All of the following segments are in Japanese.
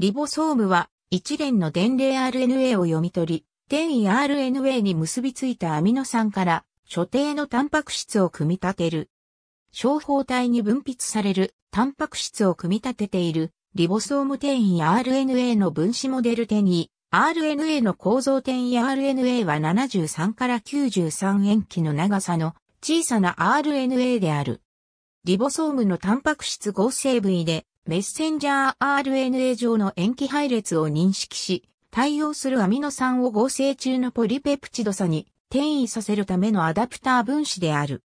リボソームは一連の伝令 RNA を読み取り、転移 RNA に結びついたアミノ酸から所定のタンパク質を組み立てる。小胞体に分泌されるタンパク質を組み立てているリボソーム転移 RNA の分子モデル転移 RNA の構造転移 RNA は73から93塩基の長さの小さな RNA である。リボソームのタンパク質合成部位でメッセンジャー RNA 上の塩基配列を認識し、対応するアミノ酸を合成中のポリペプチドさに転移させるためのアダプター分子である。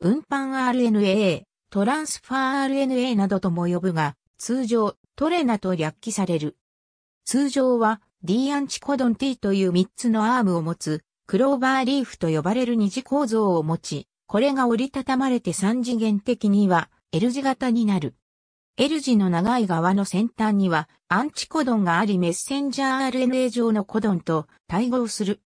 運搬 RNA、トランスファー RNA などとも呼ぶが、通常、トレナと略記される。通常は D アンチコドン T という3つのアームを持つ、クローバーリーフと呼ばれる二次構造を持ち、これが折りたたまれて三次元的には L 字型になる。エルジの長い側の先端にはアンチコドンがありメッセンジャー RNA 上のコドンと対合する。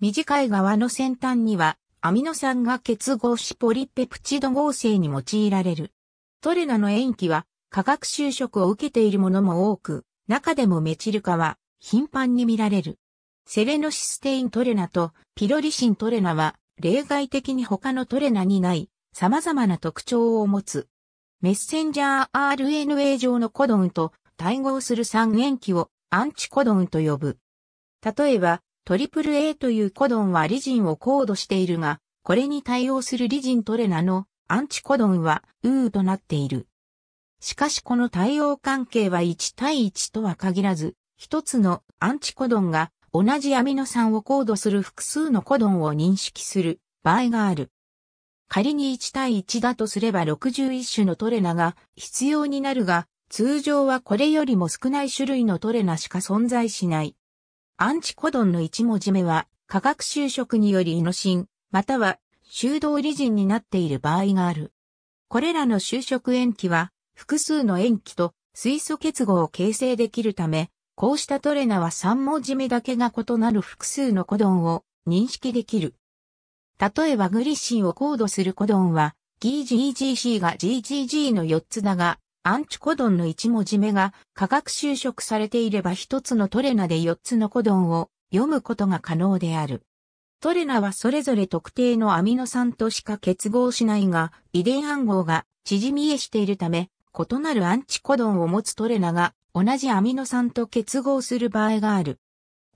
短い側の先端にはアミノ酸が結合しポリペプチド合成に用いられる。トレナの塩基は化学修飾を受けているものも多く、中でもメチル化は頻繁に見られる。セレノシステイントレナとピロリシントレナは例外的に他のトレナにない様々な特徴を持つメッセンジャー RNA 上のコドンと対合する三元気をアンチコドンと呼ぶ。例えば、トリプル A というコドンはリジンをコードしているが、これに対応するリジントレナのアンチコドンはウーとなっている。しかしこの対応関係は1対1とは限らず、一つのアンチコドンが同じアミノ酸をコードする複数のコドンを認識する場合がある。仮に1対1だとすれば61種のトレナが必要になるが、通常はこれよりも少ない種類のトレナしか存在しない。アンチコドンの1文字目は、化学修飾によりイノシン、または修道理人になっている場合がある。これらの修飾塩基は、複数の塩基と水素結合を形成できるため、こうしたトレナは3文字目だけが異なる複数のコドンを認識できる。例えばグリッシンをコードするコドンは、GGGC が GGG の4つだが、アンチコドンの1文字目が化学修飾されていれば1つのトレナで4つのコドンを読むことが可能である。トレナはそれぞれ特定のアミノ酸としか結合しないが、遺伝暗号が縮みえしているため、異なるアンチコドンを持つトレナが同じアミノ酸と結合する場合がある。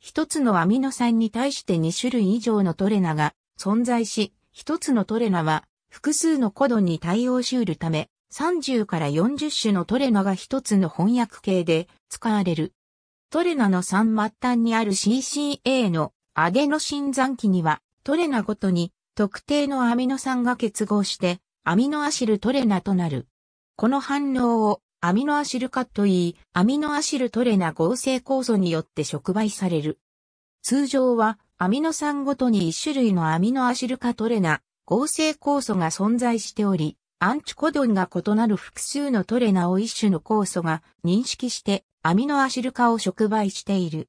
1つのアミノ酸に対して2種類以上のトレナが存在し、一つのトレナは複数のコドに対応しうるため、30から40種のトレナが一つの翻訳形で使われる。トレナの3末端にある CCA のアデノシン残機には、トレナごとに特定のアミノ酸が結合して、アミノアシルトレナとなる。この反応をアミノアシル化といい、アミノアシルトレナ合成酵素によって触媒される。通常はアミノ酸ごとに一種類のアミノアシル化トレナ、合成酵素が存在しており、アンチコドンが異なる複数のトレナを一種の酵素が認識してアミノアシル化を触媒している。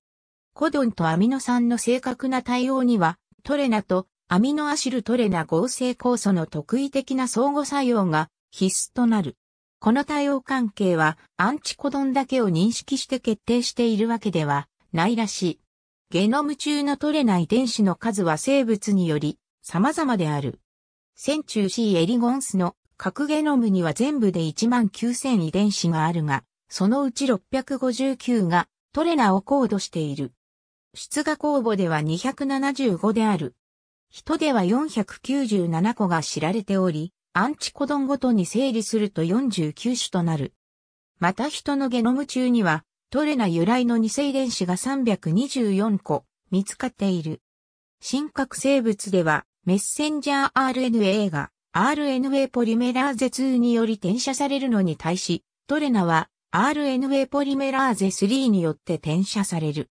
コドンとアミノ酸の正確な対応には、トレナとアミノアシルトレナ合成酵素の特異的な相互作用が必須となる。この対応関係はアンチコドンだけを認識して決定しているわけではないらしい。ゲノム中の取れない電子の数は生物により様々である。センチューシー・エリゴンスの核ゲノムには全部で1万9000遺伝子があるが、そのうち659がトレナをコードしている。出荷公募では275である。人では497個が知られており、アンチコドンごとに整理すると49種となる。また人のゲノム中にはトレナ由来の二世遺伝子が324個見つかっている。真核生物では、メッセンジャー RNA が RNA ポリメラーゼ2により転写されるのに対し、トレナは RNA ポリメラーゼ3によって転写される。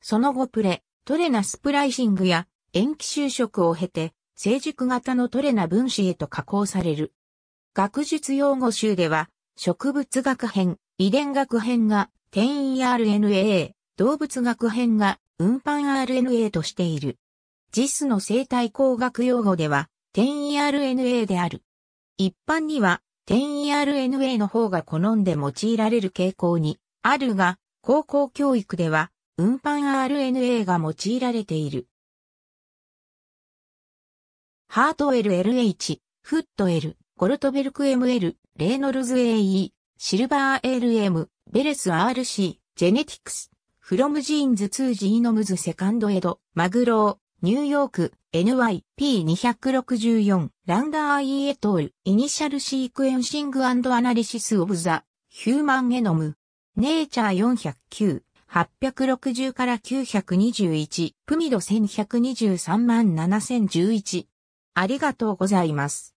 その後プレ、トレナスプライシングや塩基就職を経て、成熟型のトレナ分子へと加工される。学術用語集では、植物学編、遺伝学編が転移 RNA、動物学編が運搬 RNA としている。JIS の生態工学用語では、転移 RNA である。一般には、転移 RNA の方が好んで用いられる傾向にあるが、高校教育では、運搬 RNA が用いられている。ハート LLH、フット L、ゴルトベルク ML、レイノルズ AE、シルバー LM、ベレス RC、ジェネティクス、フロムジーンズ2ジーノムズセカンドエド、マグロー、ニューヨーク、NYP264、ランダーイエトール、イニシャルシークエンシングアナリシスオブザ、ヒューマンゲノム、ネイチャー409、860から921、プミド1123万7011。ありがとうございます。